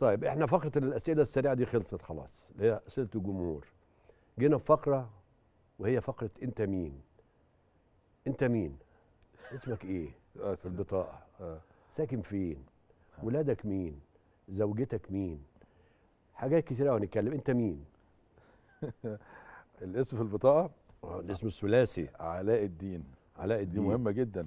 طيب احنا فقره الاسئله السريعه دي خلصت خلاص اللي هي اسئله الجمهور جينا في فقره وهي فقره انت مين انت مين اسمك ايه في آه، البطاقه آه. ساكن فين آه. ولادك مين زوجتك مين حاجات كتيره هنتكلم انت مين الاسم في البطاقه الاسم الثلاثي علاء الدين علاء الدين دي مهمه جدا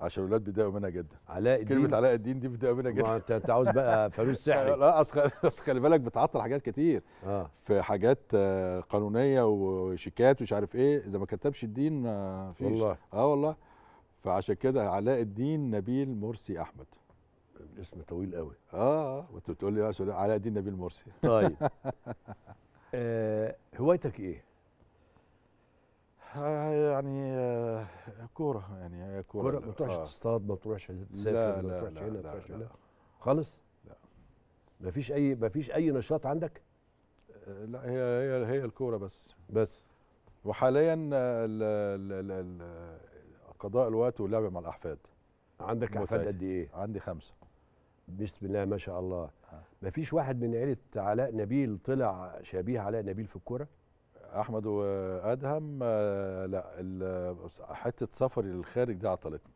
عشان الولاد بيتضايقوا منها جدا علاء الدين كلمه علاء الدين دي بتضايق منها جدا انت انت عاوز بقى فانوس سحر لا اصل خلي بالك بتعطل حاجات كتير آه. في حاجات آه، قانونيه وشيكات ومش عارف ايه اذا ما كتبش الدين آه، ما فيش والله اه والله فعشان كده علاء الدين نبيل مرسي احمد الاسم طويل قوي اه اه وانت بتقول لي علاء الدين نبيل مرسي طيب آه هوايتك ايه؟ يعني آه، كوره يعني هي كوره كوره ما بتروحش آه. تصطاد ما بتروحش تسافر لا ما بتروحش هنا ما بتروحش هنا خالص؟ لا ما فيش اي ما فيش اي نشاط عندك؟ آه، لا هي هي هي الكوره بس بس وحاليا آه، قضاء الوقت واللعب مع الاحفاد عندك احفاد قد ايه؟ عندي خمسه بسم الله ما شاء الله ما فيش واحد من عيله علاء نبيل طلع شبيه علاء نبيل في الكوره؟ احمد وادهم آه، لا حته سفري للخارج دي عطلتني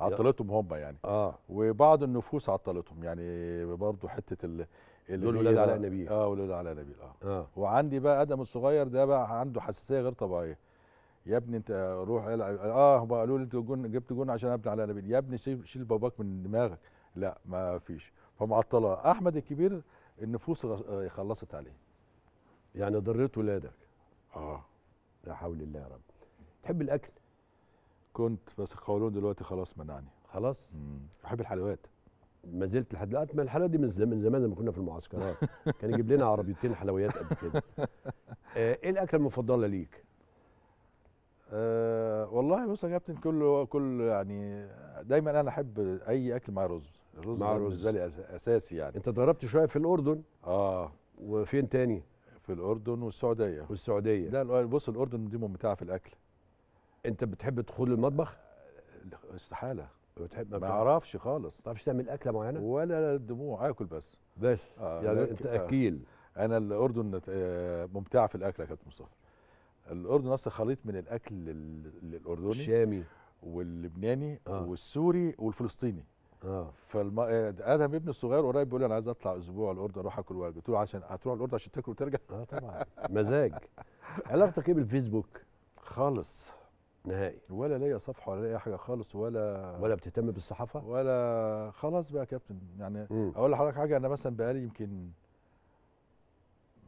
عطلتهم هم يعني آه. وبعض النفوس عطلتهم يعني برضه حته ال دول ولاد علاء نبيل اه ولاد علاء نبيل آه. اه وعندي بقى ادم الصغير ده بقى عنده حساسيه غير طبيعيه يا ابني انت روح العب اه هم قالوا لي جون جبت جون عشان ابني علاء نبيل يا ابني شيل باباك من دماغك لا ما فيش فمعطله احمد الكبير النفوس خلصت عليه يعني ضريت ولادك اه لا حول الله يا رب تحب الاكل كنت بس القولون دلوقتي خلاص منعني خلاص امم احب الحلويات ما زلت لحد الوقت ما الحلويات دي من زمان زمان لما كنا في المعسكرات كان يجيب لنا عربيتين حلويات قد كده آه ايه الاكله المفضله ليك أه والله بص يا كابتن كل كل يعني دايما انا احب اي اكل مع رز الرز مع رز اساسي يعني انت ضربت شويه في الاردن اه وفين تاني في الاردن والسعوديه والسعوديه لا بص الاردن دي ممتعه في الاكل انت بتحب تدخل المطبخ آه، استحاله بتحب ما اعرفش خالص ما بتعرفش تعمل اكله معينه ولا الدموع اكل بس بس آه يعني انت آه، اكيل آه انا الاردن آه، ممتعه في الاكل يا كابتن مصطفى الاردن اصلا خليط من الاكل الاردني الشامي واللبناني آه. والسوري والفلسطيني اه فالم... آه، ادهم ابني الصغير قريب بيقول لي انا عايز اطلع اسبوع الاردن اروح اكل وارجع قلت له عشان هتروح الاردن عشان تاكل وترجع اه طبعا مزاج علاقتك ايه بالفيسبوك خالص نهائي ولا ليا صفحه ولا ليا حاجه خالص ولا ولا بتهتم بالصحافه ولا خلاص بقى يا كابتن يعني م. اقول لحضرتك حاجه انا مثلا بقالي يمكن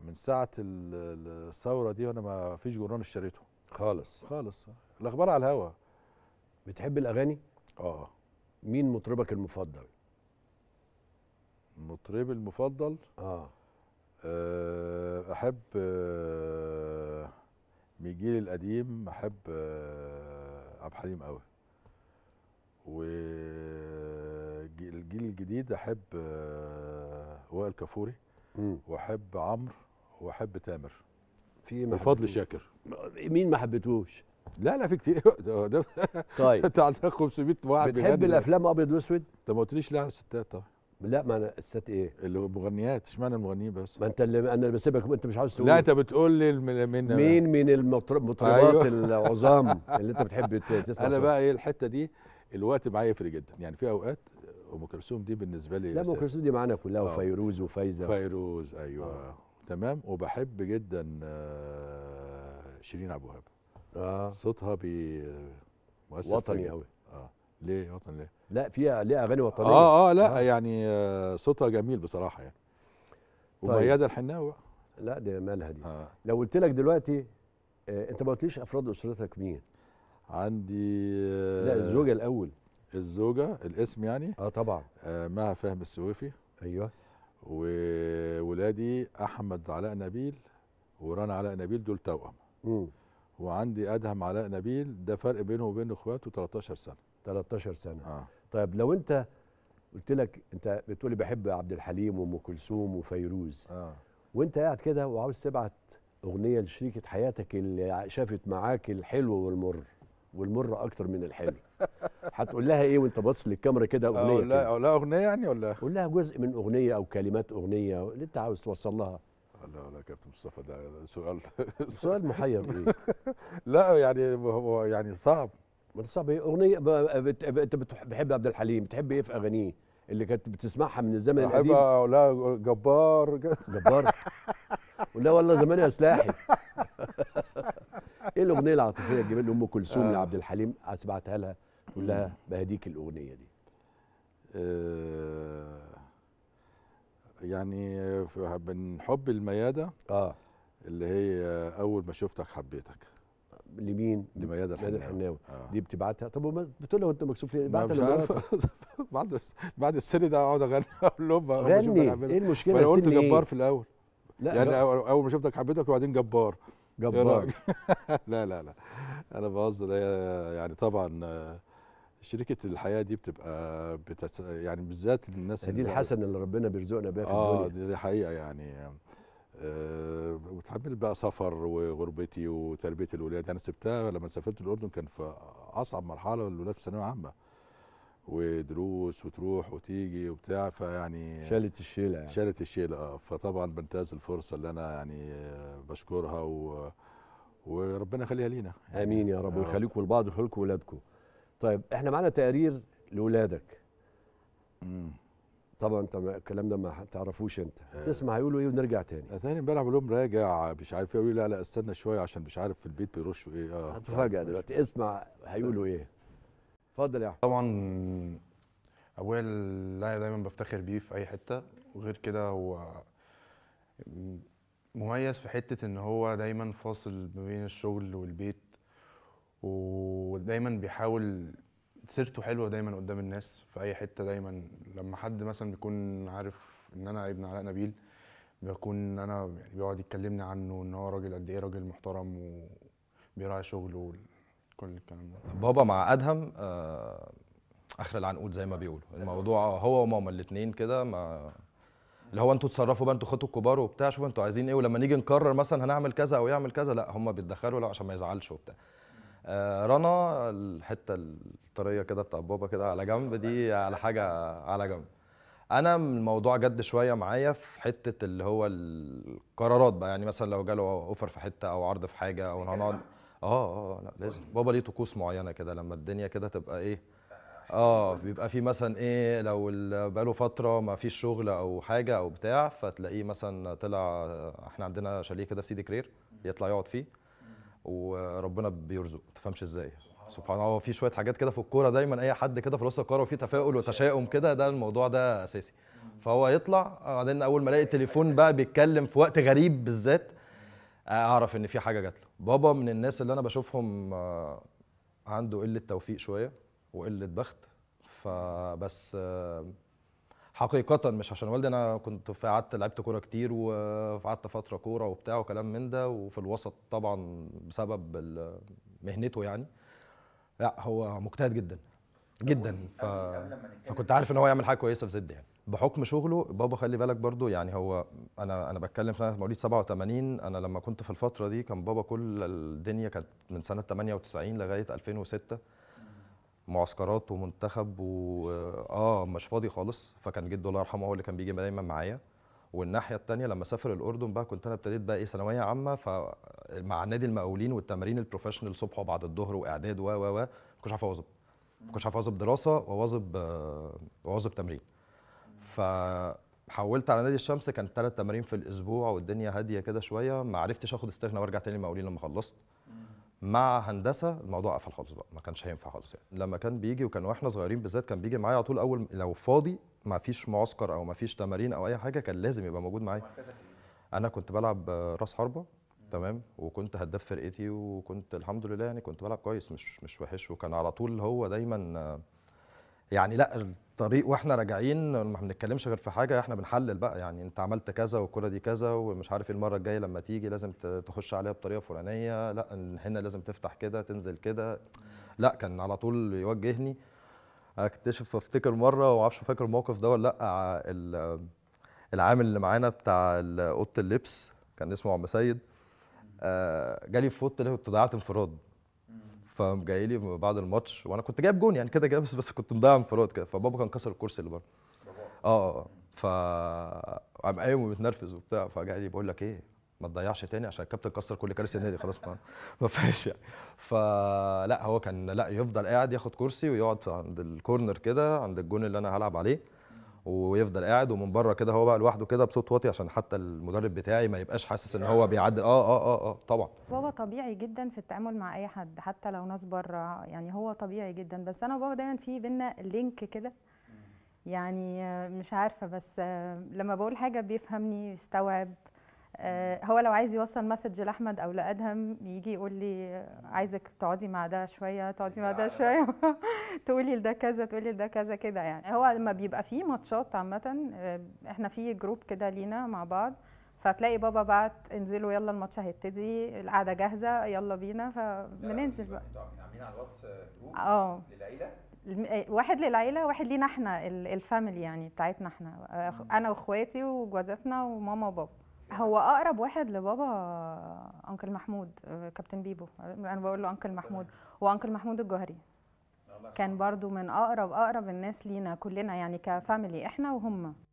من ساعه الثوره دي وانا ما فيش جورنال اشتريته خالص خالص الاخبار على الهوا بتحب الاغاني اه مين مطربك المفضل؟ مطربي المفضل اه, آه، احب آه، من الجيل القديم احب آه، عبد الحليم قوي والجيل الجديد احب وائل كفوري واحب عمرو واحب تامر في بفضل شاكر مين ما حبيتهوش لا لا في كتير طيب انت عندك 500 واحد بتحب الافلام ابيض واسود؟ انت ما قلتليش لا على الستات طبعا لا ما انا الستات ايه؟ اللي المغنيات اشمعنى المغنيين بس؟ ما انت اللي انا اللي بسيبك انت مش عاوز تقول لا انت بتقول لي من مين من المطربات أيوه. العظام اللي انت بتحب تسمع انا بقى ايه الحته دي الوقت معايا يفرق جدا يعني في اوقات ام كلثوم دي بالنسبه لي لا ام كلثوم دي معانا كلها آه. وفيروز وفايزه فيروز ايوه آه. تمام وبحب جدا آه، شيرين عبد الوهاب اه صوتها بي مؤثر وطني قوي اه ليه وطني ليه؟ لا فيها ليها اغاني وطنيه اه اه لا آه. يعني آه صوتها جميل بصراحه يعني وميادة طيب. الحناوي لا دي مالها دي آه. لو قلت لك دلوقتي آه انت ما قلتليش افراد اسرتك مين؟ عندي آه لا الزوجه الاول الزوجه الاسم يعني اه طبعا آه مها فهم السويفي ايوه وولادي احمد علاء نبيل ورانا علاء نبيل دول توأم امم وعندي ادهم علاء نبيل ده فرق بينه وبين اخواته 13 سنه 13 سنه آه. طيب لو انت قلت لك انت بتقولي بحب عبد الحليم وام كلثوم وفيروز آه. وانت قاعد كده وعاوز تبعت اغنيه لشريكه حياتك اللي شافت معاك الحلو والمر والمر اكتر من الحلو هتقول لها ايه وانت باصص للكاميرا كده اغنيه لا لا اغنيه يعني ولا قول لها جزء من اغنيه او كلمات اغنيه اللي انت عاوز توصل لها لا لا كابتن مصطفى ده سؤال سؤال محير ايه؟ لا يعني هو يعني صعب صعب ايه اغنيه انت بتحب عبد الحليم بتحب ايه في اغانيه اللي كانت بتسمعها من الزمن القديم لا جبار جبار لا والله زمان يا سلاحي ايه الاغنيه العاطفيه الجميله اللي ام كلثوم آه. لعبد الحليم سمعتها لها تقول لها بهديك الاغنيه دي آه، يعني من حب المياده اه اللي هي اول ما شفتك حبيتك لمين؟ لميادة الحناوي آه. دي بتبعتها طب بتقول له انت مكسوف ليه؟ بعتها له بعد بعد السن ده اقعد اغني اقول لهم غني ايه المشكله ما انا قلت إيه؟ جبار في الاول لا يعني لا. اول ما شفتك حبيتك وبعدين جبار جبار إيه لا لا لا انا بهزر يعني طبعا آه، شركه الحياه دي بتبقى بتت... يعني بالذات الناس دي الحسنه اللي ربنا بيرزقنا بيها في آه الدنيا اه دي حقيقه يعني أه وتحمل بقى سفر وغربتي وتربيه الولاد انا سبتها لما سافرت الاردن كان في اصعب مرحله الولاد في الثانويه العامه ودروس وتروح وتيجي وبتاع فيعني شالت الشيله يعني شالت الشيله اه فطبعا بنتهز الفرصه اللي انا يعني آه، بشكرها و وربنا يخليها لينا يعني. امين يا رب آه. ويخليكم لبعض ويخليكم ولادكم طيب احنا معانا تقارير لاولادك طبعا انت الكلام ده ما تعرفوش انت آه. تسمع هيقولوا ايه ونرجع تاني تاني امبارح بقول لهم راجع مش عارف ايه لا لا استنى شويه عشان مش عارف في البيت بيرشوا ايه اه هتفاجئ دلوقتي اسمع هيقولوا ايه اتفضل يا احمد طبعا ابويا اللي انا دايما بفتخر بيه في اي حته وغير كده هو مميز في حته ان هو دايما فاصل ما بين الشغل والبيت ودايما بيحاول سيرته حلوه دايما قدام الناس في اي حته دايما لما حد مثلا بيكون عارف ان انا ابن علاء نبيل بكون انا يعني بيقعد يتكلمني عنه ان هو راجل قد ايه راجل محترم وبيراعي شغله كل الكلام ده بابا مع ادهم آه، اخر العنقود زي ما بيقولوا الموضوع هو وماما الاثنين كده ما اللي هو انتوا اتصرفوا بقى انتوا اخواتوا الكبار وبتاع شوفوا انتوا عايزين ايه ولما نيجي نقرر مثلا هنعمل كذا او يعمل كذا لا هم بيتدخلوا لا عشان ما يزعلش وبتاع آه، رنا الحته الطريه كده بتاع بابا كده على جنب دي على حاجه على جنب انا الموضوع جد شويه معايا في حته اللي هو القرارات بقى يعني مثلا لو جاله اوفر في حته او عرض في حاجه او هنقعد آه،, اه اه لا لازم بابا ليه طقوس معينه كده لما الدنيا كده تبقى ايه اه, آه، بيبقى في مثلا ايه لو بقاله فتره ما فيش شغل او حاجه او بتاع فتلاقيه مثلا طلع احنا عندنا شاليه كده في سيدي كرير يطلع يقعد فيه وربنا بيرزق ما تفهمش ازاي سبحان الله في شويه حاجات كده في الكوره دايما اي حد كده في وسط الكوره وفي تفاؤل وتشاؤم كده ده الموضوع ده اساسي فهو يطلع بعدين اول ما الاقي التليفون بقى بيتكلم في وقت غريب بالذات اعرف ان في حاجه جات له بابا من الناس اللي انا بشوفهم آه، عنده قله توفيق شويه وقله بخت فبس آه، حقيقة مش عشان والدي أنا كنت في قعدت لعبت كورة كتير وقعدت فترة كورة وبتاع وكلام من ده وفي الوسط طبعا بسبب مهنته يعني لا هو مجتهد جدا جدا ف... فكنت عارف ان هو يعمل حاجه كويسه في زد يعني بحكم شغله بابا خلي بالك برضو يعني هو انا انا بتكلم في مواليد 87 انا لما كنت في الفتره دي كان بابا كل الدنيا كانت من سنه 98 لغايه 2006 معسكرات ومنتخب و اه مش فاضي خالص فكان جده الله يرحمه هو اللي كان بيجي دايما معايا والناحيه الثانيه لما سافر الاردن بقى كنت انا ابتديت بقى ايه ثانويه عامه فمع نادي المقاولين والتمارين البروفيشنال صبح وبعد الظهر واعداد و و و ما كنتش عارف اواظب ما كنتش عارف اواظب دراسه واواظب واواظب تمرين ف حولت على نادي الشمس كان ثلاث تمارين في الاسبوع والدنيا هاديه كده شويه ما عرفتش اخد استغنى وارجع تاني المقاولين لما خلصت مع هندسه الموضوع قفل خالص بقى ما كانش هينفع خالص يعني لما كان بيجي وكان واحنا صغيرين بالذات كان بيجي معايا على طول اول لو فاضي ما فيش معسكر او ما فيش تمارين او اي حاجه كان لازم يبقى موجود معايا إيه؟ انا كنت بلعب راس حربه تمام وكنت هداف فرقتي وكنت الحمد لله يعني كنت بلعب كويس مش مش وحش وكان على طول هو دايما يعني لا الطريق واحنا راجعين ما بنتكلمش غير في حاجه احنا بنحلل بقى يعني انت عملت كذا والكره دي كذا ومش عارف ايه المره الجايه لما تيجي لازم تخش عليها بطريقه فلانيه لا هنا لازم تفتح كده تنزل كده لا كان على طول يوجهني اكتشف افتكر مره وما اعرفش فاكر الموقف ده ولا لا العامل اللي معانا بتاع اوضه اللبس كان اسمه عم سيد آه، جالي في اوضه اللبس كنت ضيعت انفراد فقام جاي لي بعد الماتش وانا كنت جايب جون يعني كده كده بس بس كنت مضيع انفراد كده فبابا كان كسر الكرسي اللي بره آه،, اه اه ف قام قايم ومتنرفز وبتاع فجاي لي بقول لك ايه ما تضيعش تاني عشان الكابتن كسر كل كراسي النادي خلاص ما فيهاش يعني فلا هو كان لا يفضل قاعد ياخد كرسي ويقعد عند الكورنر كده عند الجون اللي انا هلعب عليه ويفضل قاعد ومن بره كده هو بقى لوحده كده بصوت واطي عشان حتى المدرب بتاعي ما يبقاش حاسس ان هو آه. بيعدل اه اه اه اه طبعا بابا طبيعي جدا في التعامل مع اي حد حتى لو ناس بره يعني هو طبيعي جدا بس انا وبابا دايما في بينا لينك كده يعني مش عارفه بس لما بقول حاجه بيفهمني يستوعب آه، هو لو عايز يوصل مسج لاحمد او لادهم يجي يقول لي عايزك تقعدي مع ده شويه تقعدي مع ده شويه تقولي لده كذا تقولي لده كذا كده يعني هو لما بيبقى فيه ماتشات عامه آه، احنا في جروب كده لينا مع بعض فتلاقي بابا بعت انزلوا يلا الماتش هيبتدي القعده جاهزه يلا بينا فبننزل بقى عاملين على الواتس جروب اه للعيله آه، واحد للعيله واحد لينا احنا الفاميلي يعني بتاعتنا احنا انا واخواتي وجوازاتنا وماما وبابا هو اقرب واحد لبابا انكل محمود آه، كابتن بيبو انا بقول له انكل محمود وانكل محمود الجوهري كان برضو من اقرب اقرب الناس لينا كلنا يعني كفاميلي احنا وهم